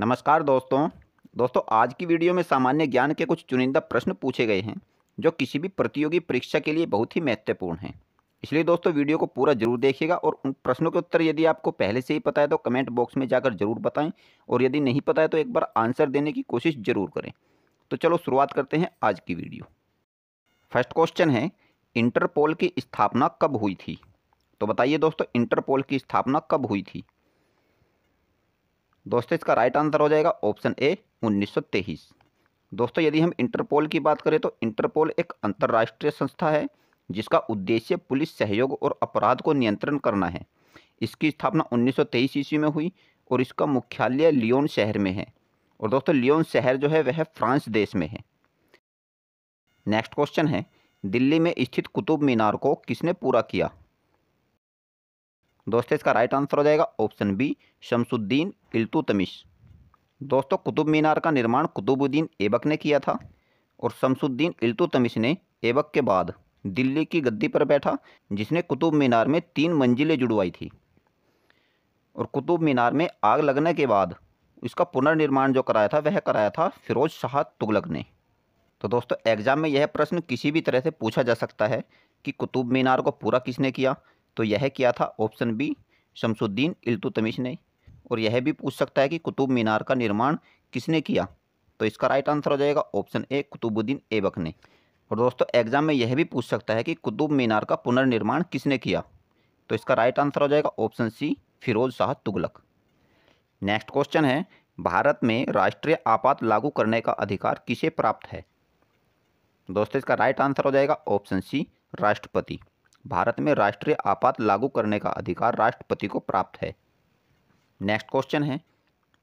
नमस्कार दोस्तों दोस्तों आज की वीडियो में सामान्य ज्ञान के कुछ चुनिंदा प्रश्न पूछे गए हैं जो किसी भी प्रतियोगी परीक्षा के लिए बहुत ही महत्वपूर्ण हैं इसलिए दोस्तों वीडियो को पूरा जरूर देखिएगा और उन प्रश्नों के उत्तर यदि आपको पहले से ही पता है तो कमेंट बॉक्स में जाकर जरूर बताएँ और यदि नहीं पता है तो एक बार आंसर देने की कोशिश जरूर करें तो चलो शुरुआत करते हैं आज की वीडियो फर्स्ट क्वेश्चन है इंटरपोल की स्थापना कब हुई थी तो बताइए दोस्तों इंटरपोल की स्थापना कब हुई थी दोस्तों इसका राइट आंसर हो जाएगा ऑप्शन ए उन्नीस दोस्तों यदि हम इंटरपोल की बात करें तो इंटरपोल एक अंतर्राष्ट्रीय संस्था है जिसका उद्देश्य पुलिस सहयोग और अपराध को नियंत्रण करना है इसकी स्थापना 1923 ईस्वी में हुई और इसका मुख्यालय लियोन शहर में है और दोस्तों लियोन शहर जो है वह फ्रांस देश में है नेक्स्ट क्वेश्चन है दिल्ली में स्थित कुतुब मीनार को किसने पूरा किया दोस्तों इसका राइट आंसर हो जाएगा ऑप्शन बी शमसुद्दीन इल्तुतमिश दोस्तों कुतुब मीनार का निर्माण कुतुबुद्दीन ऐबक ने किया था और शमसुद्दीन इल्तुतमिश ने ऐबक के बाद दिल्ली की गद्दी पर बैठा जिसने कुतुब मीनार में तीन मंजिलें जुड़वाई थी और कुतुब मीनार में आग लगने के बाद इसका पुनर्निर्माण जो कराया था वह कराया था फिरोज शाह तुगलक ने तो दोस्तों एग्ज़ाम में यह प्रश्न किसी भी तरह से पूछा जा सकता है कि कुतुब मीनार को पूरा किसने किया तो यह किया था ऑप्शन बी शमसुद्दीन इल्तुतमिश ने और यह भी पूछ सकता है कि कुतुब मीनार का निर्माण किसने किया तो इसका राइट आंसर हो जाएगा ऑप्शन ए कुतुबुद्दीन ऐबक ने और दोस्तों एग्जाम में यह भी पूछ सकता है कि कुतुब मीनार का पुनर्निर्माण किसने किया तो इसका राइट आंसर हो जाएगा option C Firoz Shah Tughlaq next question है भारत में राष्ट्रीय आपात लागू करने का अधिकार किसे प्राप्त है दोस्तों इसका राइट आंसर हो जाएगा ऑप्शन सी राष्ट्रपति भारत में राष्ट्रीय आपात लागू करने का अधिकार राष्ट्रपति को प्राप्त है नेक्स्ट क्वेश्चन है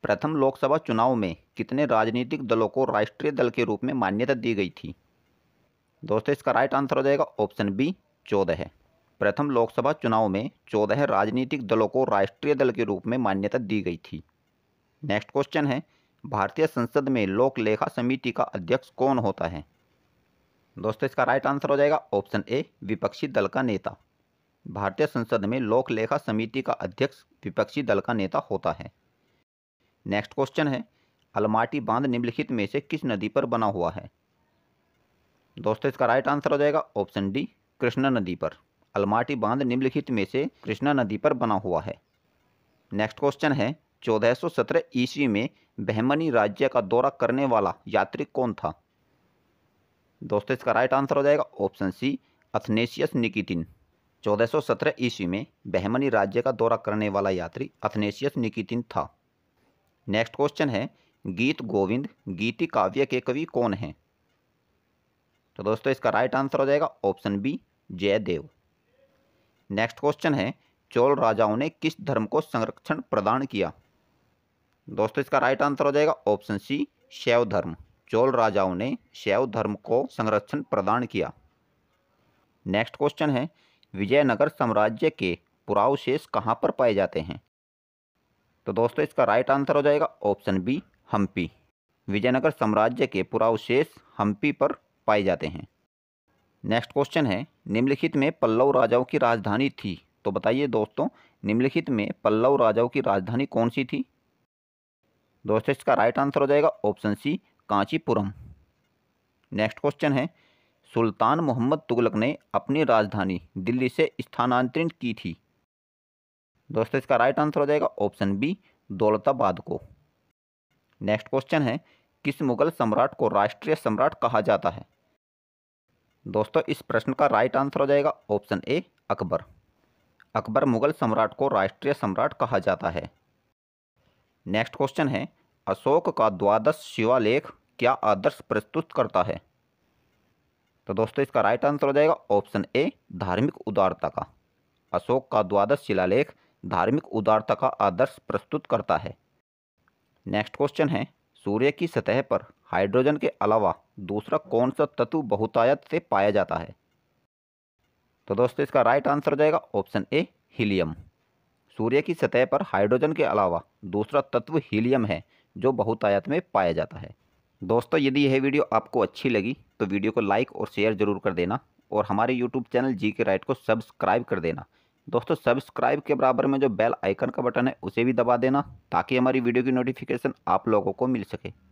प्रथम लोकसभा चुनाव में कितने राजनीतिक दलों को राष्ट्रीय दल के रूप में मान्यता दी गई थी दोस्तों इसका राइट आंसर हो जाएगा ऑप्शन बी चौदह प्रथम लोकसभा चुनाव में चौदह राजनीतिक दलों को राष्ट्रीय दल के रूप में मान्यता दी गई थी नेक्स्ट क्वेश्चन है भारतीय संसद में लोक लेखा समिति का अध्यक्ष कौन होता है दोस्तों इसका राइट आंसर हो जाएगा ऑप्शन ए विपक्षी दल का नेता भारतीय संसद में लोक लेखा समिति का अध्यक्ष विपक्षी दल का नेता होता है नेक्स्ट क्वेश्चन है अलमाटी बांध निम्नलिखित में से किस नदी पर बना हुआ है दोस्तों इसका राइट आंसर हो जाएगा ऑप्शन डी कृष्णा नदी पर अलमाटी बांध निम्नलिखित में से कृष्णा नदी पर बना हुआ है नेक्स्ट क्वेश्चन है 1417 ईस्वी में बहमनी राज्य का दौरा करने वाला यात्री कौन था दोस्तों इसका राइट आंसर हो जाएगा ऑप्शन सी अथनेशियस निकितिन 1417 ईस्वी में बहमनी राज्य का दौरा करने वाला यात्री अथनेशियस निकितिन था नेक्स्ट क्वेश्चन है गीत गोविंद गीति काव्य के कवि कौन हैं तो दोस्तों इसका राइट आंसर हो जाएगा option B Jaydev next question है चोल राजाओं ने किस धर्म को संरक्षण प्रदान किया दोस्तों इसका राइट आंसर हो जाएगा ऑप्शन सी शैव धर्म चोल राजाओं ने शैव धर्म को संरक्षण प्रदान किया नेक्स्ट क्वेश्चन है विजयनगर साम्राज्य के पुरावशेष कहाँ पर पाए जाते हैं तो दोस्तों इसका राइट आंसर हो जाएगा ऑप्शन बी हम्पी विजयनगर साम्राज्य के पुरावशेष हम्पी पर पाए जाते हैं नेक्स्ट क्वेश्चन है निम्नलिखित में पल्लव राजाओं की राजधानी थी तो बताइए दोस्तों निम्नलिखित में पल्लव राजाओं की राजधानी कौन सी थी दोस्तों इसका राइट आंसर हो जाएगा option C Kanchipuram next question है सुल्तान मोहम्मद तुगलक ने अपनी राजधानी दिल्ली से स्थानांतरित की थी दोस्तों इसका राइट आंसर हो जाएगा ऑप्शन बी दौलताबाद को नेक्स्ट क्वेश्चन है किस मुगल सम्राट को राष्ट्रीय सम्राट कहा जाता है दोस्तों इस प्रश्न का राइट आंसर हो जाएगा ऑप्शन ए अकबर अकबर मुगल सम्राट को राष्ट्रीय सम्राट कहा जाता है नेक्स्ट क्वेश्चन है अशोक का द्वादश शिवालेख क्या आदर्श प्रस्तुत करता है तो दोस्तों इसका राइट आंसर हो जाएगा ऑप्शन ए धार्मिक उदारता का अशोक का द्वादश शिलालेख धार्मिक उदारता का आदर्श प्रस्तुत करता है नेक्स्ट क्वेश्चन है सूर्य की सतह पर हाइड्रोजन के अलावा दूसरा कौन सा तत्व बहुतायत से पाया जाता है तो दोस्तों इसका राइट आंसर हो जाएगा ऑप्शन ए हीलियम सूर्य की सतह पर हाइड्रोजन के अलावा दूसरा तत्व हीलियम है जो बहुतायत में पाया जाता है दोस्तों यदि यह वीडियो आपको अच्छी लगी तो वीडियो को लाइक और शेयर ज़रूर कर देना और हमारे यूट्यूब चैनल जी के राइट को सब्सक्राइब कर देना दोस्तों सब्सक्राइब के बराबर में जो बेल आइकन का बटन है उसे भी दबा देना ताकि हमारी वीडियो की नोटिफिकेशन आप लोगों को मिल सके